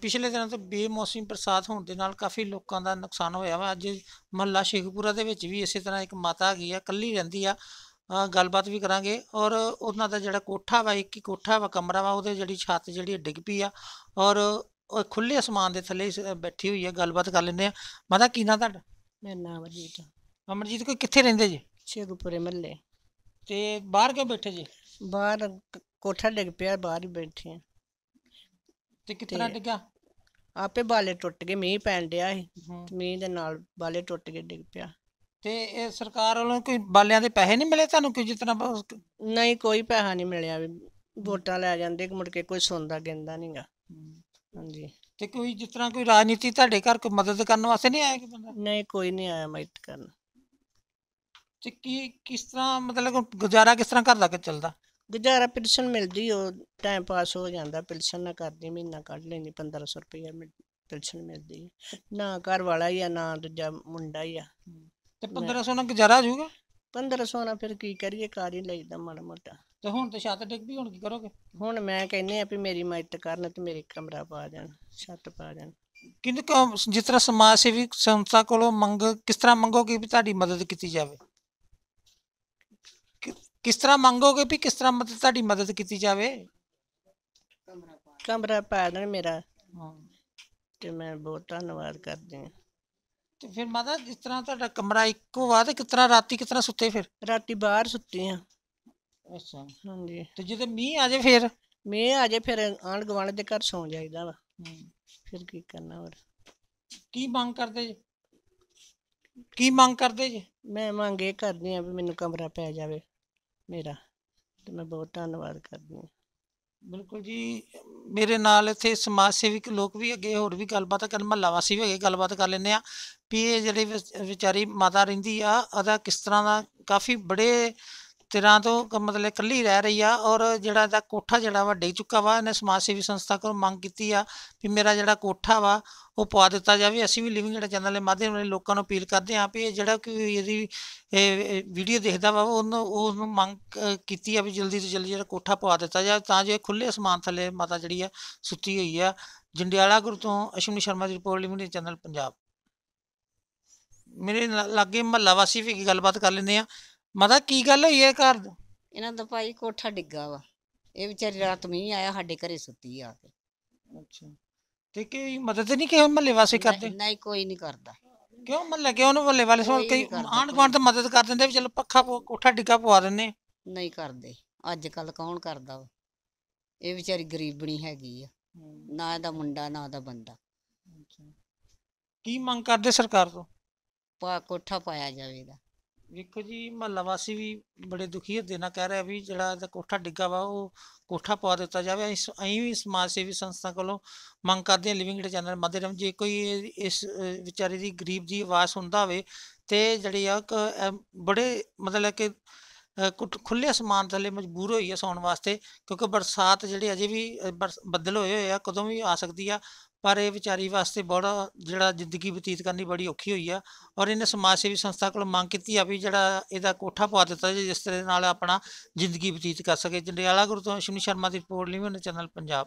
ਪਿਛਲੇ ਦਿਨਾਂ ਤੋਂ ਬੇਮੌਸਮੀ ਬਰਸਾਤ ਹੋਣ ਦੇ ਨਾਲ ਕਾਫੀ ਲੋਕਾਂ ਦਾ ਨੁਕਸਾਨ ਹੋਇਆ ਵਾ ਅੱਜ ਮਹੱਲਾ ਸ਼ੇਖਪੁਰਾ ਦੇ ਵਿੱਚ ਵੀ ਇਸੇ ਤਰ੍ਹਾਂ ਇੱਕ ਮਾਤਾ ਗਈ ਆ ਕੱਲੀ ਰਹਿੰਦੀ ਆ ਗੱਲਬਾਤ ਵੀ ਕਰਾਂਗੇ ਔਰ ਉਹਨਾਂ ਦਾ ਜਿਹੜਾ ਕੋਠਾ ਵਾ ਇੱਕ ਹੀ ਕੋਠਾ ਵਾ ਕਮਰਾ ਵਾ ਉਹਦੇ ਜਿਹੜੀ ਛੱਤ ਜਿਹੜੀ ਡਿੱਗ ਪਈ ਆ ਔਰ ਉਹ ਖੁੱਲੇ ਅਸਮਾਨ ਦੇ ਥੱਲੇ ਬੈਠੀ ਹੋਈ ਆ ਗੱਲਬਾਤ ਕਰ ਲੈਂਦੇ ਆ ਮਾਤਾ ਕੀ ਨਾਮ ਤੁਹਾਡਾ ਮੇਰਾ ਨਾਮ ਅਮਰਜੀਤ ਅਮਰਜੀਤ ਕੋਈ ਕਿੱਥੇ ਰਹਿੰਦੇ ਜੀ ਸ਼ੇਖਪੁਰੇ ਮੱਲੇ ਤੇ ਬਾਹਰ ਕਿਉਂ ਬੈਠੇ ਜੀ ਬਾਹਰ ਕੋਠਾ ਡਿੱਗ ਪਿਆ ਬਾਹਰ ਹੀ ਬੈਠੇ ਆ ਤੇ ਕਿਤਨਾ ਡਿੱਗਾ ਆਪੇ ਬਾਲੇ ਟੁੱਟ ਗਏ ਮੀਂਹ ਪੈਣ ਡਿਆ ਸੀ ਮੀਂਹ ਦੇ ਨਾਲ ਬਾਲੇ ਟੁੱਟ ਕੇ ਡਿੱਗ ਪਿਆ ਤੇ ਇਹ ਸਰਕਾਰ ਵੱਲੋਂ ਕੋਈ ਬਾਲਿਆਂ ਦੇ ਪੈਸੇ ਨਹੀਂ ਮਿਲੇ ਤੁਹਾਨੂੰ ਕਿ ਜਿਤਨਾ ਨਹੀਂ ਕੋਈ ਪੈਸਾ ਨਹੀਂ ਮਿਲਿਆ ਵੀ ਵੋਟਾਂ ਲੈ ਜਾਂਦੇ ਮੁੜ ਕੇ ਕੋਈ ਸੁਣਦਾ ਗਿੰਦਾ ਨਹੀਂਗਾ ਹਾਂਜੀ ਤੇ ਕੋਈ ਜਿਸ ਤਰ੍ਹਾਂ ਕੋਈ ਰਾਜਨੀਤੀ ਤੁਹਾਡੇ ਘਰ ਕੋਈ ਮਦਦ ਕਰਨ ਵਾਸਤੇ ਨਹੀਂ ਆਇਆ ਕਿ ਬੰਦਾ ਨਹੀਂ ਕੋਈ ਨਹੀਂ ਆਇਆ ਮਦਦ ਕਰਨ ਤੇ ਕੀ ਕਿਸ ਤਰ੍ਹਾਂ ਮਤਲਬ ਗੁਜ਼ਾਰਾ ਕਿਸ ਤਰ੍ਹਾਂ ਘਰ ਦਾ ਚੱਲਦਾ ਗੁਜ਼ਾਰਾ ਪਿਲਸਨ ਮਿਲਦੀ ਹੋ ਟਾਈਮ ਪਾਸ ਹੋ ਜਾਂਦਾ ਪਿਲਸਨ ਨਾ ਕਰਦੀ ਮਹੀਨਾ ਕੱਢ ਲੈਂਦੀ 1500 ਰੁਪਏ ਪਿਲਸਨ ਮਿਲਦੀ ਨਾ ਘਰ ਵਾਲਾ ਹੀ ਆ ਨਾ ਦੂਜਾ ਮੁੰਡਾ ਹੀ ਆ ਤੇ 1500 ਨਾਲ ਗੁਜ਼ਾਰਾ ਜੂਗਾ 1500 ਨਾਲ ਫਿਰ ਕੀ ਕਰੀਏ ਕਾਰ ਹੀ ਲਈਦਾ ਮਾੜਾ ਮੋਟਾ ਤੇ ਹੁਣ ਤੇ ਛੱਤ ਡਿੱਗ ਵੀ ਹੁਣ ਕੀ ਕਰੋਗੇ ਹੁਣ ਮੈਂ ਕਹਿੰਨੇ ਆ ਵੀ ਮੇਰੀ ਮਦਦ ਕਰਨ ਤੇ ਮੇਰੇ ਕਮਰਾ ਪਾ ਜਾਣ ਛੱਤ ਪਾ ਜਾਣ ਕਿੰਨੇ ਜਿਸ ਤਰ੍ਹਾਂ ਸਮਾਜ ਸੇਵੀ ਸੰਸਥਾ ਕੋਲੋਂ ਮੰਗ ਕਿਸ ਤਰ੍ਹਾਂ ਮੰਗੋਗੇ ਵੀ ਤੁਹਾਡੀ ਮਦਦ ਕੀਤੀ ਜਾਵੇ ਕਿਸ ਤਰ੍ਹਾਂ ਮੰਗੋਗੇ ਵੀ ਕਿਸ ਤਰ੍ਹਾਂ ਮਦਦ ਤੁਹਾਡੀ ਮਦਦ ਕੀਤੀ ਜਾਵੇ ਕਮਰਾ ਪਾ ਦੇਣ ਮੇਰਾ ਤੇ ਮੈਂ ਬਹੁਤ ਧੰਨਵਾਦ ਕਰਦੀ ਹਾਂ ਤੇ ਫਿਰ ਮਾਤਾ ਜਿਸ ਤਰ੍ਹਾਂ ਤੁਹਾਡਾ ਕਮਰਾ ਇੱਕੋ ਵਾਰ ਤੇ ਕਿਸ ਤਰ੍ਹਾਂ ਰਾਤੀ ਕਿਸ ਤਰ੍ਹਾਂ ਸੁੱਤੇ ਫਿਰ ਰਾਤੀ ਬਾਹਰ ਸੁੱਤੀ ਆ ਅੱਛਾ ਹਾਂਜੀ ਤੇ ਜਦੋਂ ਮੀਂਹ ਆ ਜਾਏ ਫਿਰ ਮੀਂਹ ਆ ਜਾਏ ਫਿਰ ਆਣ ਗੁਆਂਢ ਦੇ ਘਰ ਸੌਂ ਜਾਈਦਾ ਵਾ ਫਿਰ ਕੀ ਕਰਨਾ ਹੋਰ ਕੀ ਮੰਗ ਕਰਦੇ ਜੀ ਕੀ ਮੰਗ ਕਰਦੇ ਜੀ ਮੈਂ ਮੰਗੇ ਕਰਦੀ ਆ ਵੀ ਮੈਨੂੰ ਕਮਰਾ ਪੈ ਜਾਵੇ ਮੇਰਾ ਤੇ ਮੈਂ ਬਹੁਤ ਧੰਨਵਾਦ ਕਰਦੀ ਹਾਂ ਬਿਲਕੁਲ ਜੀ ਮੇਰੇ ਨਾਲ ਇੱਥੇ ਸਮਾਜ ਸੇਵਿਕ ਲੋਕ ਵੀ ਅੱਗੇ ਹੋਰ ਵੀ ਗੱਲਬਾਤ ਕਰਨ ਮਹੱਲਾ ਵਾਸੀ ਵੀ ਅੱਗੇ ਗੱਲਬਾਤ ਕਰ ਲੈਂਦੇ ਆ ਪੀ ਇਹ ਜਿਹੜੀ ਵਿਚਾਰੀ ਮਾਤਾ ਰਹਿੰਦੀ ਆ ਅਦਾ ਕਿਸ ਤਰ੍ਹਾਂ ਦਾ ਕਾਫੀ ਬੜੇ ਤਿਰਾਂ ਤੋਂ ਮਤਲਬ ਇਕੱਲੀ ਰਹਿ ਰਹੀ ਆ ਔਰ ਜਿਹੜਾ ਦਾ ਕੋਠਾ ਜਿਹੜਾ ਵਾ ਡੇ ਚੁੱਕਾ ਵਾ ਇਹਨੇ ਸਮਾਜ ਸੇਵੀ ਸੰਸਥਾ ਕੋਲ ਮੰਗ ਕੀਤੀ ਆ ਵੀ ਮੇਰਾ ਜਿਹੜਾ ਕੋਠਾ ਵਾ ਉਹ ਪਵਾ ਦਿੱਤਾ ਜਾਵੇ ਅਸੀਂ ਵੀ ਲਿਵਿੰਗ ਜਿਹੜਾ ਚੈਨਲ ਦੇ ਮਾਧਿਅਮ ਨਾਲ ਲੋਕਾਂ ਨੂੰ ਅਪੀਲ ਕਰਦੇ ਆ ਵੀ ਇਹ ਜਿਹੜਾ ਕਿ ਇਹਦੀ ਵੀਡੀਓ ਦੇਖਦਾ ਵਾ ਉਹਨੂੰ ਉਹਨੂੰ ਮੰਗ ਕੀਤੀ ਆ ਵੀ ਜਲਦੀ ਤੋਂ ਜਲਦੀ ਜਿਹੜਾ ਕੋਠਾ ਪਵਾ ਦਿੱਤਾ ਜਾਵੇ ਤਾਂ ਜੇ ਖੁੱਲੇ ਅਸਮਾਨ ਥੱਲੇ ਮਾਤਾ ਜਿਹੜੀ ਆ ਸੁੱਤੀ ਹੋਈ ਆ ਜੰਡਿਆਲਾ ਗੁਰੂ ਤੋਂ ਅਸ਼ਵਨੀ ਸ਼ਰਮਾ ਦੀ ਰਿਪੋਰਟ ਲਿਵਿੰਗ ਚੈਨਲ ਪੰਜਾਬ ਮੇਰੇ ਲਾਗੇ ਮਹੱਲਾ ਵਾਸੀ ਵੀ ਗੱਲਬਾਤ ਕਰ ਲੈਂਦੇ ਆ ਮਤਾ ਕੀ ਗੱਲ ਹੋਈ ਹੈ ਘਰ ਦਾ? ਇਹਨਾਂ ਦਾ ਭਾਈ ਕੋਠਾ ਡਿੱਗਾ ਵਾ ਇਹ ਵਿਚਾਰੀ ਰਾਤ ਮੀਂਹ ਆਇਆ ਸਾਡੇ ਘਰੇ ਸੁੱਤੀ ਆ ਕੇ ਅੱਛਾ ਤੇ ਕਿ ਮਦਦ ਨਹੀਂ ਕਿਹਾ ਮੱਲੇ ਵਾਸੇ ਕਰਦੇ ਨਹੀਂ ਕੋਈ ਨਹੀਂ ਕਰਦਾ ਕਿਉਂ ਮੱਲੇ ਕਿਉਂ ਉਹਨੂੰ ਬੱਲੇ ਵਾਲੇ ਸੋਲ ਕਈ ਆਣ ਕਰਦਾ। ਤੇ ਮਦਦ ਕਰ ਦਿੰਦੇ ਵੀ ਚਲੋ ਪੱਖਾ ਕੋਠਾ ਡਿੱਗਾ ਪਵਾ ਦਿੰਨੇ ਨਹੀਂ ਕਰਦੇ ਅੱਜ ਕੱਲ ਕੌਣ ਕਰਦਾ ਵਾ ਇਹ ਵਿਚਾਰੀ ਗਰੀਬਣੀ ਹੈਗੀ ਆ ਨਾ ਇਹਦਾ ਮੁੰਡਾ ਨਾ ਇਹਦਾ ਬੰਦਾ ਕੀ ਮੰਗ ਕਰਦੇ ਸਰਕਾਰ ਤੋਂ ਪਾ ਕੋਠਾ ਪਾਇਆ ਜਾਵੇਗਾ ਵੇਖੋ ਜੀ ਮਹੱਲਾ ਵਾਸੀ ਵੀ ਬੜੇ ਦੁਖੀ ਹੁੰਦੇ ਨਾ ਕਹਿ ਰਿਹਾ ਵੀ ਜਿਹੜਾ ਇਹਦਾ ਕੋਠਾ ਡਿੱਗਾ ਵਾ ਉਹ ਕੋਠਾ ਪਵਾ ਦਿੱਤਾ ਜਾਵੇ ਅਸੀਂ ਵੀ ਸਮਾਜ ਸੇਵੀ ਸੰਸਥਾ ਕੋਲੋਂ ਮੰਗ ਕਰਦੇ ਹਾਂ ਲਿਵਿੰਗ ਚੈਨਲ ਮਾਧਿਅਮ ਜੇ ਕੋਈ ਇਸ ਵਿਚਾਰੇ ਦੀ ਗਰੀਬ ਦੀ ਆਵਾਜ਼ ਸੁਣਦਾ ਹੋਵੇ ਤੇ ਜਿਹੜੇ ਆ ਬੜੇ ਮਤਲਬ ਕਿ ਖੁੱਲੇ ਅਸਮਾਨ ਥੱਲੇ ਮਜਬੂਰ ਹੋਈ ਆ ਸੌਣ ਵਾਸਤੇ ਕਿਉਂਕਿ ਬਰਸਾਤ ਜਿਹੜੀ ਅਜੇ ਵੀ ਬੱਦਲ ਹੋਏ ਹੋਏ ਆ ਕਦੋਂ ਵੀ ਆ ਸਕਦੀ ਆ ਪਰ ਇਹ ਵਿਚਾਰੀ ਵਾਸਤੇ ਬੜਾ ਜਿਹੜਾ ਜ਼ਿੰਦਗੀ ਬਤੀਤ ਕਰਨੀ ਬੜੀ ਔਖੀ ਹੋਈ ਆ ਔਰ ਇਹਨੇ ਸਮਾਜ ਸੇਵੀ ਸੰਸਥਾ ਕੋਲ ਮੰਗ ਕੀਤੀ ਆ ਵੀ ਜਿਹੜਾ ਇਹਦਾ ਕੋਠਾ ਪਵਾ ਦਿੱਤਾ ਜਿਸ ਤਰ੍ਹਾਂ ਨਾਲ ਆਪਣਾ ਜ਼ਿੰਦਗੀ ਬਤੀਤ ਕਰ ਸਕੇ ਜੰਡਿਆਲਾ ਗੁਰੂ ਤੋਂ ਸ਼ਨੀ ਸ਼ਰਮਾ ਦੀ ਰਿਪੋਰਟ ਲਈ ਉਹਨੇ ਚੈਨਲ ਪੰਜਾਬ